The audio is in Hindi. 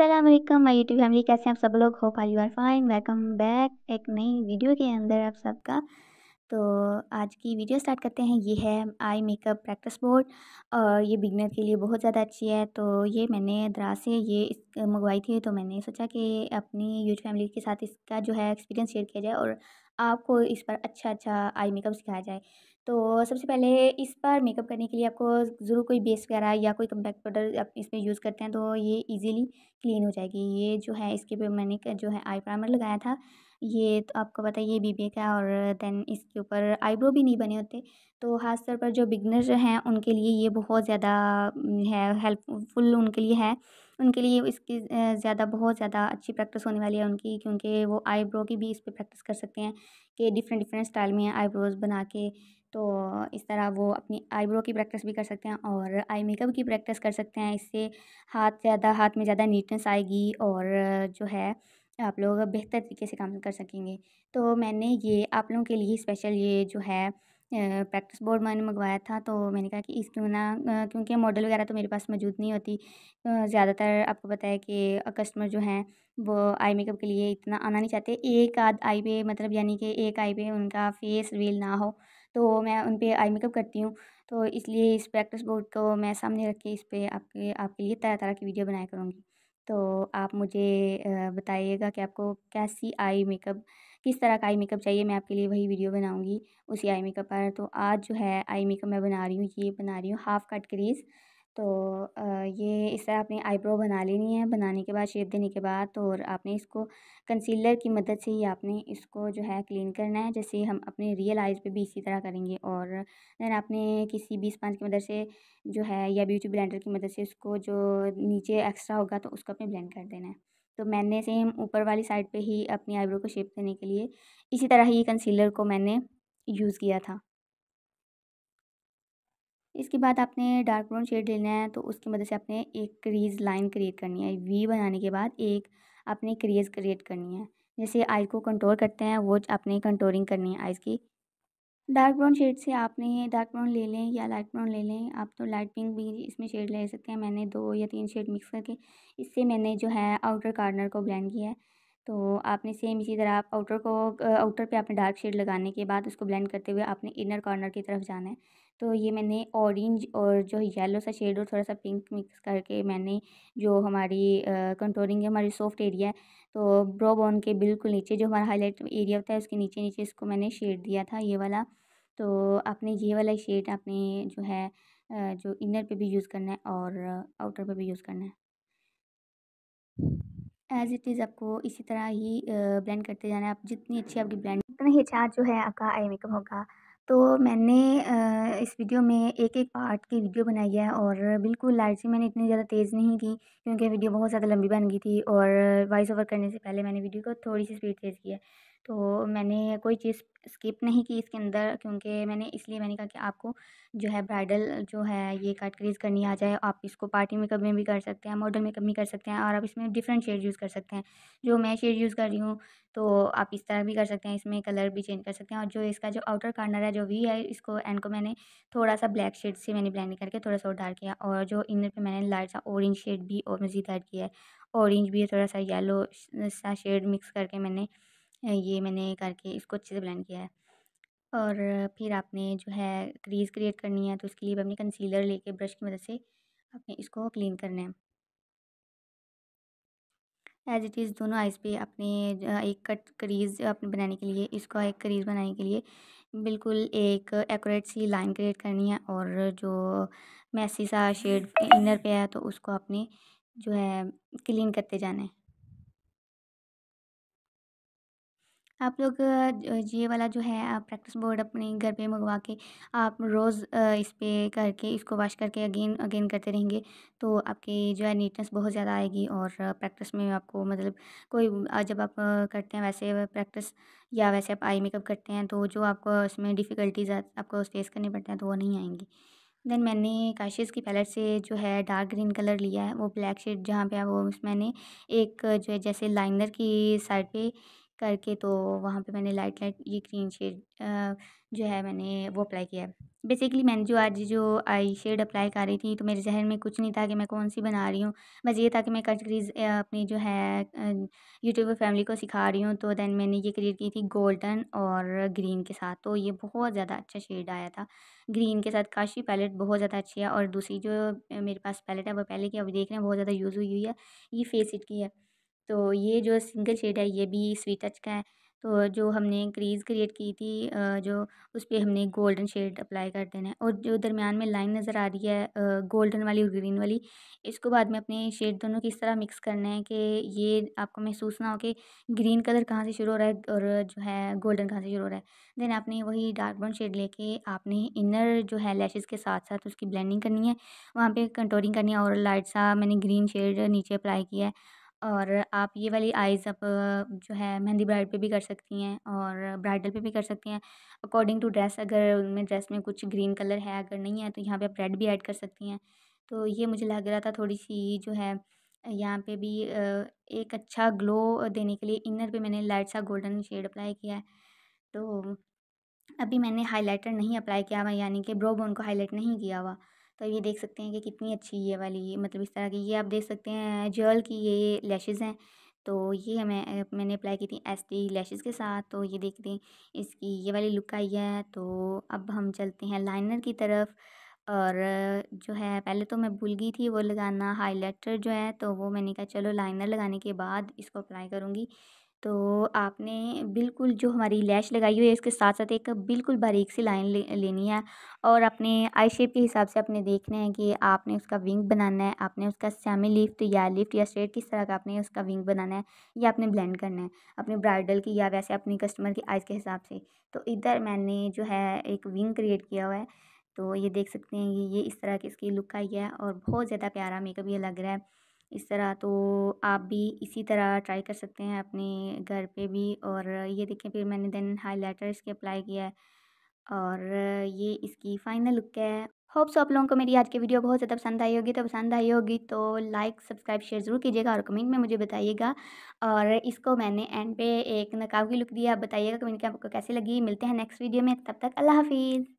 असलम माई यूट्यूब फैमिली कैसे हैं आप सब लोग hope are you are fine welcome back एक नई वीडियो के अंदर आप सबका तो आज की वीडियो स्टार्ट करते हैं ये है आई मेकअप प्रैक्टिस बोर्ड और ये बिगनर के लिए बहुत ज़्यादा अच्छी है तो ये मैंने द्रा से ये मंगवाई थी तो मैंने सोचा कि अपनी यूट्यूब फैमिली के साथ इसका जो है एक्सपीरियंस शेयर किया जाए और आपको इस पर अच्छा अच्छा आई मेकअप सिखाया जाए तो सबसे पहले इस पर मेकअप करने के लिए आपको ज़रूर कोई बेस वगैरह या कोई कम्पैक्ट पाउडर आप इसमें यूज़ करते हैं तो ये इजीली क्लीन हो जाएगी ये जो है इसके पे मैंने जो है आई प्राइमर लगाया था ये तो आपको पता है ये बीबीए का और देन इसके ऊपर आईब्रो भी नहीं बने होते तो खास तौर पर जो बिगनर हैं उनके लिए ये बहुत ज़्यादा है हेल्पफुल उनके लिए है उनके लिए इसकी ज़्यादा बहुत ज़्यादा अच्छी प्रैक्टिस होने वाली है उनकी क्योंकि वो आईब्रो की भी इस पर प्रैक्टिस कर सकते हैं कि डिफरेंट डिफरेंट स्टाइल में आईब्रोज़ बना के तो इस तरह वो अपनी आईब्रो की प्रैक्टिस भी कर सकते हैं और आई मेकअप की प्रैक्टिस कर सकते हैं इससे हाथ ज़्यादा हाथ में ज़्यादा नीटनेस आएगी और जो है आप लोग बेहतर तरीके से काम कर सकेंगे तो मैंने ये आप लोगों के लिए स्पेशल ये जो है प्रैक्टिस बोर्ड मैंने मंगवाया था तो मैंने कहा कि इस क्यों ना क्योंकि मॉडल वगैरह तो मेरे पास मौजूद नहीं होती ज़्यादातर आपको पता है कि कस्टमर जो हैं वो आई मेकअप के लिए इतना आना नहीं चाहते एक आध आई पे मतलब यानी कि एक आई पे उनका फेस रिवील ना हो तो मैं उन पर आई मेकअप करती हूँ तो इसलिए इस प्रैक्टिस बोर्ड को मैं सामने रख के इस पर आपके आपके लिए तरह तरह की वीडियो बनाया करूँगी तो आप मुझे बताइएगा कि आपको कैसी आई मेकअप किस तरह का आई मेकअप चाहिए मैं आपके लिए वही वीडियो बनाऊँगी उसी आई मेकअप पर तो आज जो है आई मेकअप मैं बना रही हूँ ये बना रही हूँ हाफ़ कट क्रीज़ तो ये इस तरह आपने आईब्रो बना लेनी है बनाने के बाद शेप देने के बाद और आपने इसको कंसीलर की मदद से ही आपने इसको जो है क्लीन करना है जैसे हम अपने रियल आइज़ पे भी इसी तरह करेंगे और देन आपने किसी बीस पाँच की मदद से जो है या ब्यूटी ब्लेंडर की मदद से इसको जो नीचे एक्स्ट्रा होगा तो उसको अपने ब्लेंड कर देना है तो मैंने सेम ऊपर वाली साइड पे ही अपनी आईब्रो को शेप देने के लिए इसी तरह ही कंसीलर को मैंने यूज़ किया था इसके बाद आपने डार्क ब्राउन शेड लेना है तो उसकी मदद से आपने एक क्रीज लाइन क्रिएट करनी है वी बनाने के बाद एक आपने क्रीज क्रिएट करनी है जैसे आई को कंट्रोल करते हैं वो आपने कंट्रोलिंग करनी है आइज़ की डार्क ब्राउन शेड से आपने डार्क ब्राउन ले लें या लाइट ब्राउन ले लें आप तो लाइट पिंक भी इसमें शेड ले सकते हैं मैंने दो या तीन शेड मिक्स करके इससे मैंने जो है आउटर कार्नर को ब्लेंड किया है तो आपने सेम इसी तरह आप आउटर को आउटर पे आपने डार्क शेड लगाने के बाद उसको ब्लेंड करते हुए आपने इनर कॉर्नर की तरफ जाना है तो ये मैंने ऑरेंज और जो येलो सा शेड और थोड़ा सा पिंक मिक्स करके मैंने जो हमारी कंट्रोलिंग है हमारी सॉफ्ट एरिया है तो ब्रो बोन के बिल्कुल नीचे जो हमारा हाईलाइट एरिया होता है उसके नीचे नीचे इसको मैंने शेड दिया था ये वाला तो आपने ये वाला शेड आपने जो है जो इनर पे भी यूज़ करना है और आउटर पे भी यूज़ करना है एज़ इट इज़ आपको इसी तरह ही ब्लेंड करते जाना है आप जितनी अच्छी आपकी ब्लेंड उतना ही अच्छा जो है आपका आई मेकअप होगा तो मैंने इस वीडियो में एक एक पार्ट की वीडियो बनाई है और बिल्कुल लाइट से मैंने इतनी ज़्यादा तेज़ नहीं की क्योंकि वीडियो बहुत ज़्यादा लंबी बन गई थी और वॉइस ओवर करने से पहले मैंने वीडियो को थोड़ी सी स्पीड तेज़ की है तो मैंने कोई चीज़ स्किप नहीं की इसके अंदर क्योंकि मैंने इसलिए मैंने कहा कि आपको जो है ब्राइडल जो है ये कट क्रीज करनी आ जाए आप इसको पार्टी मेकअप में भी कर सकते हैं मॉडल मेकअप में कर सकते हैं और आप इसमें डिफरेंट शेड यूज़ कर सकते हैं जो मैं शेड यूज़ कर रही हूँ तो आप इस तरह भी कर सकते हैं इसमें कलर भी चेंज कर सकते हैं और जो इसका जो आउटर कार्नर है जो वी है इसको एंड को मैंने थोड़ा सा ब्लैक शेड से मैंने ब्लैंड करके थोड़ा सा और डार्क किया और जो इनर पर मैंने लाइट सा ऑरेंज शेड भी और मज़ीद ऐड किया है ऑरेंज भी थोड़ा सा येलो सा शेड मिक्स करके मैंने ये मैंने करके इसको अच्छे से ब्लेंड किया है और फिर आपने जो है क्रीज़ क्रिएट करनी है तो उसके लिए भी आपने कंसीलर लेके ब्रश की मदद से आपने इसको क्लीन करना है एज इट इज़ दोनों आइज़ पे अपने एक कट क्रीज़ अपने बनाने के लिए इसको एक करीज बनाने के लिए बिल्कुल एक एक्यूरेट सी लाइन क्रिएट करनी है और जो मैसी सा शेड इनर पे है तो उसको आपने जो है क्लीन करते जाना है आप लोग ये वाला जो है प्रैक्टिस बोर्ड अपने घर पे मंगवा के आप रोज़ इस पर करके इसको वॉश करके अगेन अगेन करते रहेंगे तो आपकी जो है नीटनेस बहुत ज़्यादा आएगी और प्रैक्टिस में आपको मतलब कोई जब आप करते हैं वैसे प्रैक्टिस या वैसे आप आई मेकअप करते हैं तो जो आपको इसमें डिफ़िकल्टीज आपको फेस करनी पड़ती हैं तो वो नहीं आएंगी देन मैंने काशिश की पैलेट से जो है डार्क ग्रीन कलर लिया है वो ब्लैक शेड जहाँ पे है वो मैंने एक जो है जैसे लाइनर की साइड पे करके तो वहाँ पे मैंने लाइट लाइट ये क्रीम शेड जो है मैंने वो अप्लाई किया है बेसिकली मैंने जो आज जो आई शेड अप्लाई कर रही थी तो मेरे जहन में कुछ नहीं था कि मैं कौन सी बना रही हूँ बस ये था कि मैं कट क्रीज अपनी जो है यूट्यूब फैमिली को सिखा रही हूँ तो दैन मैंने ये क्रिएट की थी गोल्डन और ग्रीन के साथ तो ये बहुत ज़्यादा अच्छा शेड आया था ग्रीन के साथ काशी पैलेट बहुत ज़्यादा अच्छी है और दूसरी जो मेरे पास पैलेट है वो पहले की अभी देख रहे हैं बहुत ज़्यादा यूज़ हुई हुई है ये फेस इट की है तो ये जो सिंगल शेड है ये भी स्वीट टच का है तो जो हमने क्रीज़ क्रिएट की थी जो उस पर हमने गोल्डन शेड अप्लाई कर देना है और जो दरमियान में लाइन नज़र आ रही है गोल्डन वाली और ग्रीन वाली इसको बाद में अपने शेड दोनों की इस तरह मिक्स करना है कि ये आपको महसूस ना हो कि ग्रीन कलर कहाँ से शुरू हो रहा है और जो है गोल्डन कहाँ से शुरू हो रहा है देन आपने वही डार्क ब्राउन शेड लेके आपने इनर जो है लैशेज़ के साथ साथ उसकी ब्लैंडिंग करनी है वहाँ पर कंट्रोलिंग करनी है और लाइट सा मैंने ग्रीन शेड नीचे अप्लाई किया है और आप ये वाली आइज़ आप जो है मेहंदी ब्राइड पे भी कर सकती हैं और ब्राइडल पे भी कर सकती हैं अकॉर्डिंग टू ड्रेस अगर उनमें ड्रेस में कुछ ग्रीन कलर है अगर नहीं है तो यहाँ पे आप रेड भी ऐड कर सकती हैं तो ये मुझे लग रहा था थोड़ी सी जो है यहाँ पे भी एक अच्छा ग्लो देने के लिए इनर पे मैंने लाइट सा गोल्डन शेड अप्लाई किया है तो अभी मैंने हाईलाइटर नहीं अप्लाई किया हुआ यानी कि ब्रो बोन को हाईलाइट नहीं किया हुआ तो ये देख सकते हैं कि कितनी अच्छी ये वाली मतलब इस तरह की ये आप देख सकते हैं जर्ल की ये लैशेज़ हैं तो ये हमें मैंने अप्लाई की थी एस टी लैशेज़ के साथ तो ये देखते हैं इसकी ये वाली लुक आई है तो अब हम चलते हैं लाइनर की तरफ और जो है पहले तो मैं भूल गई थी वो लगाना हाइलाइटर जो है तो वो मैंने कहा चलो लाइनर लगाने के बाद इसको अप्लाई करूँगी तो आपने बिल्कुल जो हमारी लैश लगाई हुई है इसके साथ साथ एक बिल्कुल बारीक सी लाइन ले लेनी है और अपने आई शेप के हिसाब से अपने देखना है कि आपने उसका विंग बनाना है आपने उसका सेमी लिफ्ट या लिफ्ट या स्ट्रेट किस तरह का आपने उसका विंग बनाना है या आपने ब्लेंड करना है अपने ब्राइडल की या वैसे अपनी कस्टमर की आइज़ के हिसाब से तो इधर मैंने जो है एक विंग क्रिएट किया हुआ है तो ये देख सकते हैं ये इस तरह की इसकी लुक आई है और बहुत ज़्यादा प्यारा मेकअप ये लग रहा है इस तरह तो आप भी इसी तरह ट्राई कर सकते हैं अपने घर पे भी और ये देखें फिर मैंने देन हाइलाइटर इसके अप्लाई किया है और ये इसकी फाइनल लुक है होप्स आप लोगों को मेरी आज की वीडियो बहुत ज़्यादा पसंद आई होगी तो पसंद आई होगी तो लाइक सब्सक्राइब शेयर ज़रूर कीजिएगा और कमेंट में मुझे बताइएगा और इसको मैंने एंड पे एक नकाब की लुक दिया आप बताइएगा कमेंट के आपको कैसी लगी मिलते हैं नेक्स्ट वीडियो में तब तक अल्लाह हाफिज़